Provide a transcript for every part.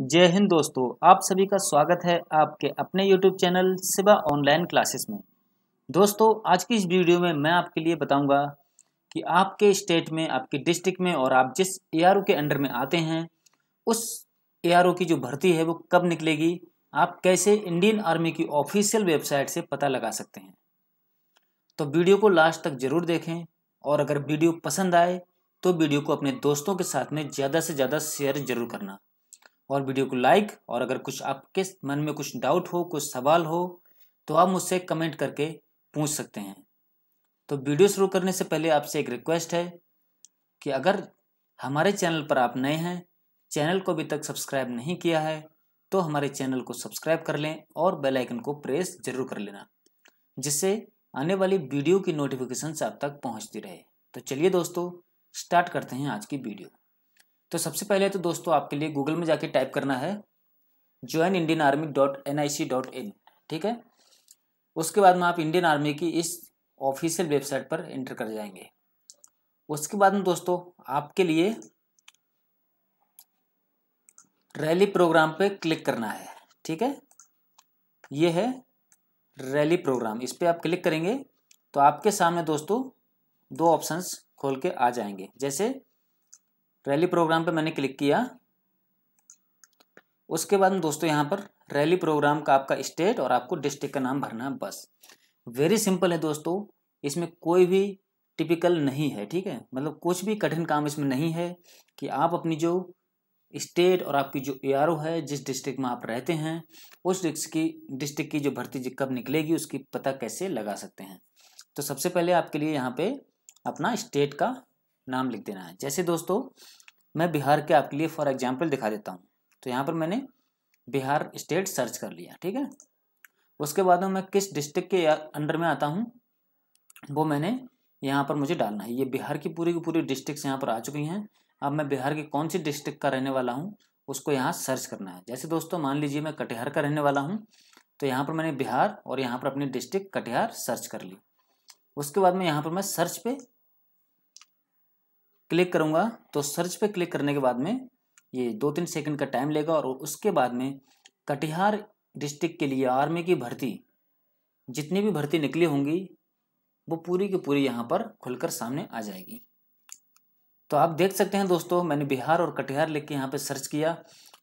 जय हिंद दोस्तों आप सभी का स्वागत है आपके अपने YouTube channel Siva online classes में दोस्तों आज की इस वीडियो में मैं आपके लिए बताऊंगा कि आपके स्टेट में आपके डिस्ट्रिक्ट में और आप जिस ए के अंडर में आते हैं उस ए की जो भर्ती है वो कब निकलेगी आप कैसे इंडियन आर्मी की ऑफिशियल वेबसाइट से पता लगा सकते हैं तो वीडियो को लास्ट तक ज़रूर देखें और अगर वीडियो पसंद आए तो वीडियो को अपने दोस्तों के साथ में ज़्यादा से ज़्यादा शेयर ज़रूर करना और वीडियो को लाइक और अगर कुछ आपके मन में कुछ डाउट हो कुछ सवाल हो तो आप मुझसे कमेंट करके पूछ सकते हैं तो वीडियो शुरू करने से पहले आपसे एक रिक्वेस्ट है कि अगर हमारे चैनल पर आप नए हैं चैनल को अभी तक सब्सक्राइब नहीं किया है तो हमारे चैनल को सब्सक्राइब कर लें और बेल आइकन को प्रेस जरूर कर लेना जिससे आने वाली वीडियो की नोटिफिकेशन आप तक पहुंचती रहे तो चलिए दोस्तों स्टार्ट करते हैं आज की वीडियो तो सबसे पहले तो दोस्तों आपके लिए गूगल में जाके टाइप करना है join Indian army dot N I C dot in ठीक है उसके बाद में आप इंडियन आर्मी की इस ऑफिशियल वेबसाइट पर एंटर कर जाएंगे उसके बाद में दोस्तों आपके लिए रैली प्रोग्राम पे क्लिक करना है ठीक है ये है रैली प्रोग्राम इस पर आप क्लिक करेंगे तो आपके सामने दोस्तों दो ऑप्शंस खोल के आ जाएंगे जैसे रैली प्रोग्राम पे मैंने क्लिक किया उसके बाद दोस्तों यहाँ पर रैली प्रोग्राम का आपका स्टेट और आपको डिस्ट्रिक्ट का नाम भरना है बस वेरी सिंपल है दोस्तों इसमें कोई भी टिपिकल नहीं है ठीक है मतलब कुछ भी कठिन काम इसमें नहीं है कि आप अपनी जो स्टेट और आपकी जो ए है जिस डिस्ट्रिक्ट में आप रहते हैं उस डिस्ट्रिक्ट की डिस्ट्रिक्ट की जो भर्ती कब निकलेगी उसकी पता कैसे लगा सकते हैं तो सबसे पहले आपके लिए यहाँ पे अपना स्टेट का नाम लिख देना है जैसे दोस्तों मैं बिहार के आपके लिए फॉर एग्जाम्पल दिखा देता हूँ तो यहाँ पर मैंने बिहार स्टेट सर्च कर लिया ठीक है उसके बाद में मैं किस डिस्ट्रिक्ट के अंडर में आता हूँ वो मैंने यहाँ पर मुझे डालना है ये बिहार की पूरी की पूरी डिस्ट्रिक्ट यहाँ पर आ चुकी हैं अब मैं बिहार के कौन सी डिस्ट्रिक्ट का रहने वाला हूँ उसको यहाँ सर्च करना है जैसे दोस्तों मान लीजिए मैं कटिहार का रहने वाला हूँ तो यहाँ पर मैंने बिहार और यहाँ पर अपनी डिस्ट्रिक्ट कटिहार सर्च कर ली उसके बाद में यहाँ पर मैं सर्च पे क्लिक करूंगा तो सर्च पे क्लिक करने के बाद में ये दो तीन सेकंड का टाइम लेगा और उसके बाद में कटिहार डिस्ट्रिक्ट के लिए आर्मी की भर्ती जितनी भी भर्ती निकली होंगी वो पूरी की पूरी यहाँ पर खुलकर सामने आ जाएगी तो आप देख सकते हैं दोस्तों मैंने बिहार और कटिहार लिख के यहाँ पर सर्च किया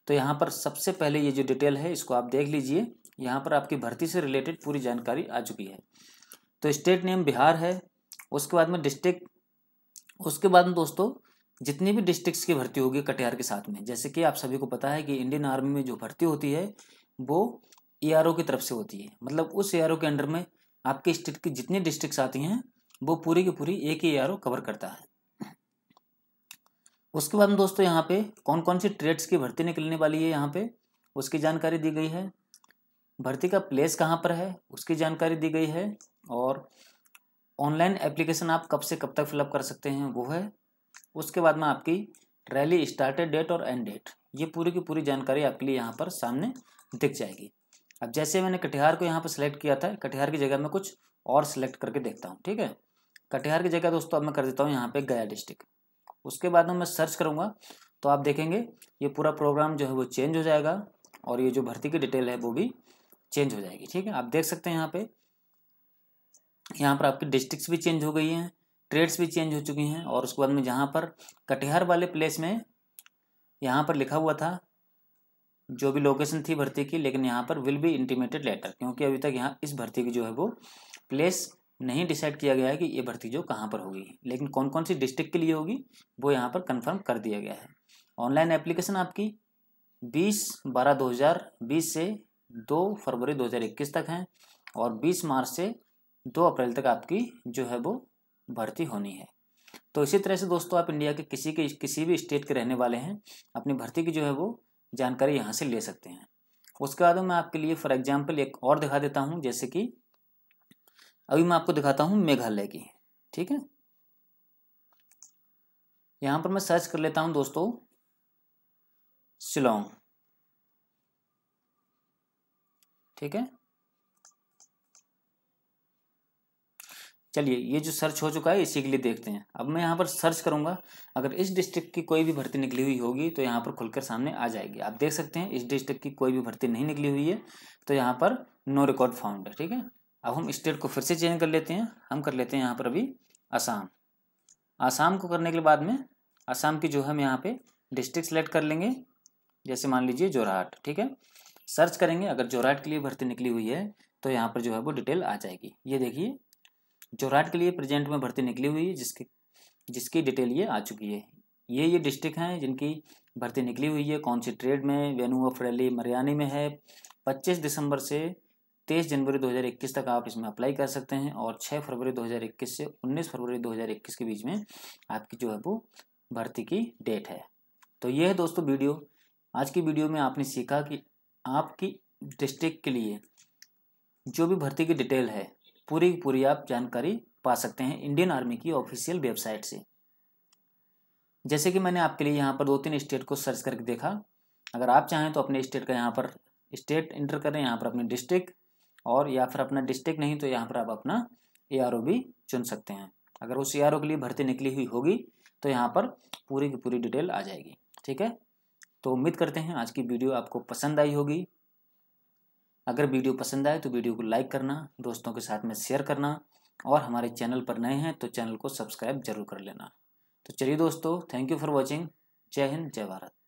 तो यहाँ पर सबसे पहले ये जो डिटेल है इसको आप देख लीजिए यहाँ पर आपकी भर्ती से रिलेटेड पूरी जानकारी आ चुकी है तो स्टेट नेम बिहार है उसके बाद में डिस्ट्रिक्ट उसके बाद दोस्तों जितनी भी डिस्ट्रिक्ट्स की भर्ती होगी कटिहार के साथ में जैसे कि आप सभी को पता है कि इंडियन आर्मी में जो भर्ती होती है वो ए की तरफ से होती है मतलब उस ए के अंडर में आपके स्टेट की जितनी डिस्ट्रिक्ट आती हैं वो पूरी की पूरी एक ही ए कवर करता है उसके बाद दोस्तों यहाँ पे कौन कौन सी ट्रेड्स की भर्ती निकलने वाली है यहाँ पे उसकी जानकारी दी गई है भर्ती का प्लेस कहाँ पर है उसकी जानकारी दी गई है और ऑनलाइन एप्लीकेशन आप कब से कब तक फिलअप कर सकते हैं वो है उसके बाद में आपकी रैली स्टार्टेड डेट और एंड डेट ये पूरी की पूरी जानकारी आपके लिए यहाँ पर सामने दिख जाएगी अब जैसे मैंने कटिहार को यहाँ पर सिलेक्ट किया था कटिहार की जगह मैं कुछ और सिलेक्ट करके देखता हूँ ठीक है कटिहार की जगह दोस्तों अब मैं कर देता हूँ यहाँ पे गया डिस्ट्रिक्ट उसके बाद में मैं सर्च करूँगा तो आप देखेंगे ये पूरा प्रोग्राम जो है वो चेंज हो जाएगा और ये जो भर्ती की डिटेल है वो भी चेंज हो जाएगी ठीक है आप देख सकते हैं यहाँ पर यहाँ पर आपकी डिस्ट्रिक्स भी चेंज हो गई हैं ट्रेड्स भी चेंज हो चुकी हैं और उसके बाद में जहाँ पर कटिहार वाले प्लेस में यहाँ पर लिखा हुआ था जो भी लोकेशन थी भर्ती की लेकिन यहाँ पर विल बी इंटीमेटेड लेटर क्योंकि अभी तक यहाँ इस भर्ती की जो है वो प्लेस नहीं डिसाइड किया गया है कि ये भर्ती जो कहाँ पर होगी लेकिन कौन कौन सी डिस्ट्रिक्ट के लिए होगी वो यहाँ पर कंफर्म कर दिया गया है ऑनलाइन एप्लीकेशन आपकी बीस बारह दो हज़ार बीस से दो फरवरी दो हज़ार इक्कीस तक हैं और बीस मार्च से दो अप्रैल तक आपकी जो है वो भर्ती होनी है तो इसी तरह से दोस्तों आप इंडिया के किसी के किसी भी स्टेट के रहने वाले हैं अपनी भर्ती की जो है वो जानकारी यहाँ से ले सकते हैं उसके बाद मैं आपके लिए फॉर एग्जाम्पल एक और दिखा देता हूँ जैसे कि अभी मैं आपको दिखाता हूँ मेघालय की ठीक है यहाँ पर मैं सर्च कर लेता हूँ दोस्तों शिलोंग ठीक है चलिए ये जो सर्च हो चुका है इसी के लिए देखते हैं अब मैं यहाँ पर सर्च करूँगा अगर इस डिस्ट्रिक्ट की कोई भी भर्ती निकली हुई होगी तो यहाँ पर खुलकर सामने आ जाएगी आप देख सकते हैं इस डिस्ट्रिक्ट की कोई भी भर्ती नहीं निकली हुई है तो यहाँ पर नो रिकॉर्ड फाउंड है ठीक है अब हम स्टेट को फिर से चेंज कर लेते हैं हम कर लेते हैं यहाँ पर अभी आसाम आसाम को करने के बाद में आसाम की जो हम यहाँ पर डिस्ट्रिक्ट सेलेक्ट कर लेंगे जैसे मान लीजिए जोराहाट ठीक है सर्च करेंगे अगर जोराहाट के लिए भर्ती निकली हुई है तो यहाँ पर जो है वो डिटेल आ जाएगी ये देखिए जोरहाट के लिए प्रेजेंट में भर्ती निकली हुई है जिसकी जिसकी डिटेल ये आ चुकी है ये ये डिस्ट्रिक्ट हैं जिनकी भर्ती निकली हुई है कौन सी ट्रेड में वेनू ऑफ रैली मरियानी में है 25 दिसंबर से 23 जनवरी 2021 तक आप इसमें अप्लाई कर सकते हैं और 6 फरवरी 2021 से 19 फरवरी 2021 के बीच में आपकी जो है वो भर्ती की डेट है तो ये है दोस्तों वीडियो आज की वीडियो में आपने सीखा कि आपकी डिस्ट्रिक्ट के लिए जो भी भर्ती की डिटेल है पूरी की पूरी आप जानकारी पा सकते हैं इंडियन आर्मी की ऑफिशियल वेबसाइट से जैसे कि मैंने आपके लिए यहाँ पर दो तीन स्टेट को सर्च करके देखा अगर आप चाहें तो अपने स्टेट का यहाँ पर स्टेट इंटर करें यहाँ पर अपने डिस्ट्रिक्ट और या फिर अपना डिस्ट्रिक्ट नहीं तो यहाँ पर आप अपना ए भी चुन सकते हैं अगर उस ए के लिए भर्ती निकली हुई होगी तो यहाँ पर पूरी की पूरी डिटेल आ जाएगी ठीक है तो उम्मीद करते हैं आज की वीडियो आपको पसंद आई होगी अगर वीडियो पसंद आए तो वीडियो को लाइक करना दोस्तों के साथ में शेयर करना और हमारे चैनल पर नए हैं तो चैनल को सब्सक्राइब जरूर कर लेना तो चलिए दोस्तों थैंक यू फॉर वॉचिंग जय हिंद जय भारत